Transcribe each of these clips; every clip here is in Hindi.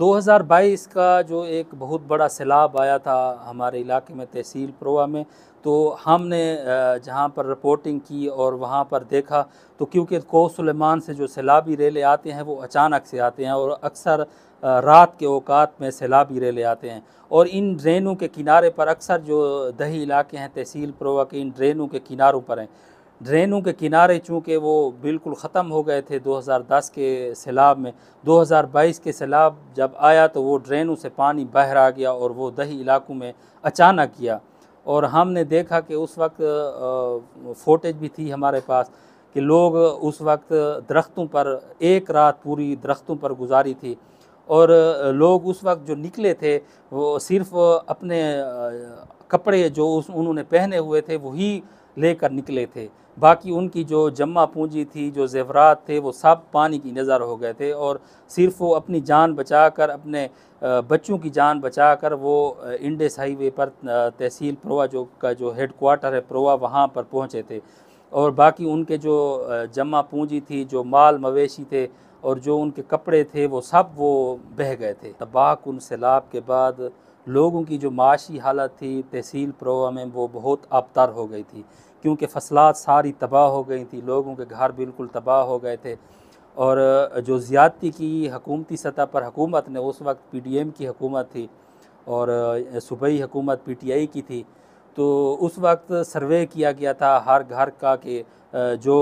2022 का जो एक बहुत बड़ा सैलाब आया था हमारे इलाके में तहसील प्रोवा में तो हमने जहाँ पर रिपोर्टिंग की और वहाँ पर देखा तो क्योंकि को सलेमान से जो सैलाबी रेले आते हैं वो अचानक से आते हैं और अक्सर रात के अवकात में सैलाबी रेले आते हैं और इन ड्रेनों के किनारे पर अक्सर जो दही इलाके हैं तहसील प्रोवा के इन ड्रेनों के किनारों पर हैं ड्रेनों के किनारे चूँकि वो बिल्कुल ख़त्म हो गए थे 2010 के सैलाब में 2022 के सैलाब जब आया तो वो ड्रेनों से पानी बाहर आ गया और वो दही इलाकों में अचानक किया और हमने देखा कि उस वक्त फोटेज भी थी हमारे पास कि लोग उस वक्त दरख्तों पर एक रात पूरी दरख्तों पर गुजारी थी और लोग उस वक्त जो निकले थे वो सिर्फ़ अपने कपड़े जो उस उन्होंने पहने हुए थे वही लेकर निकले थे बाकी उनकी जो जमा पूंजी थी जो जेवरात थे वो सब पानी की नज़र हो गए थे और सिर्फ वो अपनी जान बचाकर अपने बच्चों की जान बचाकर वो इंडस हाईवे पर तहसील प्रोवा जो का जो हेड क्वार्टर है प्रोवा वहाँ पर पहुँचे थे और बाकी उनके जो जमा पूंजी थी जो माल मवेशी थे और जो उनके कपड़े थे वो सब वो बह गए थे तबाह सैलाब के बाद लोगों की जो माशी हालत थी तहसील प्रोवा में वो बहुत अबतर हो गई थी क्योंकि फसलात सारी तबाह हो गई थी लोगों के घर बिल्कुल तबाह हो गए थे और जो ज़्यादती की हकूमती सतह पर हकूमत ने उस वक्त पी डी एम की हकूमत थी और सूबई हकूमत पी टी आई की थी तो उस वक्त सर्वे किया गया था हर घर का कि जो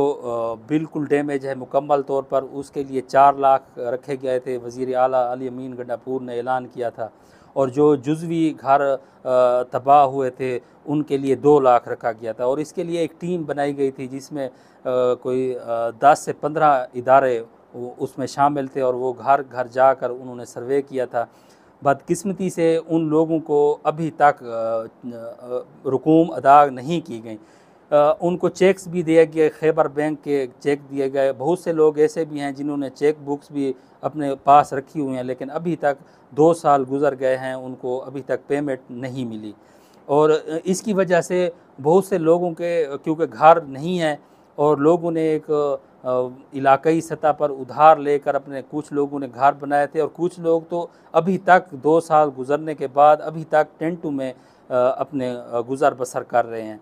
बिल्कुल डैमेज है मुकम्मल तौर पर उसके लिए चार लाख रखे गए थे वज़ी अली अमीन गंडापुर ने ऐलान किया था और जो जुजवी घर तबाह हुए थे उनके लिए दो लाख रखा गया था और इसके लिए एक टीम बनाई गई थी जिसमें कोई दस से पंद्रह इदारे उसमें शामिल थे और वो घर घर जाकर उन्होंने सर्वे किया था बदकिस्मती से उन लोगों को अभी तक रुकूम अदा नहीं की गई उनको चेक्स भी दिए गए खैबर बैंक के चेक दिए गए बहुत से लोग ऐसे भी हैं जिन्होंने चेक बुक्स भी अपने पास रखी हुई हैं लेकिन अभी तक दो साल गुजर गए हैं उनको अभी तक पेमेंट नहीं मिली और इसकी वजह से बहुत से लोगों के क्योंकि घर नहीं है और लोगों ने एक इलाकई सतह पर उधार लेकर अपने कुछ लोगों ने घर बनाए थे और कुछ लोग तो अभी तक दो साल गुजरने के बाद अभी तक टेंटू में अपने गुज़र बसर कर रहे हैं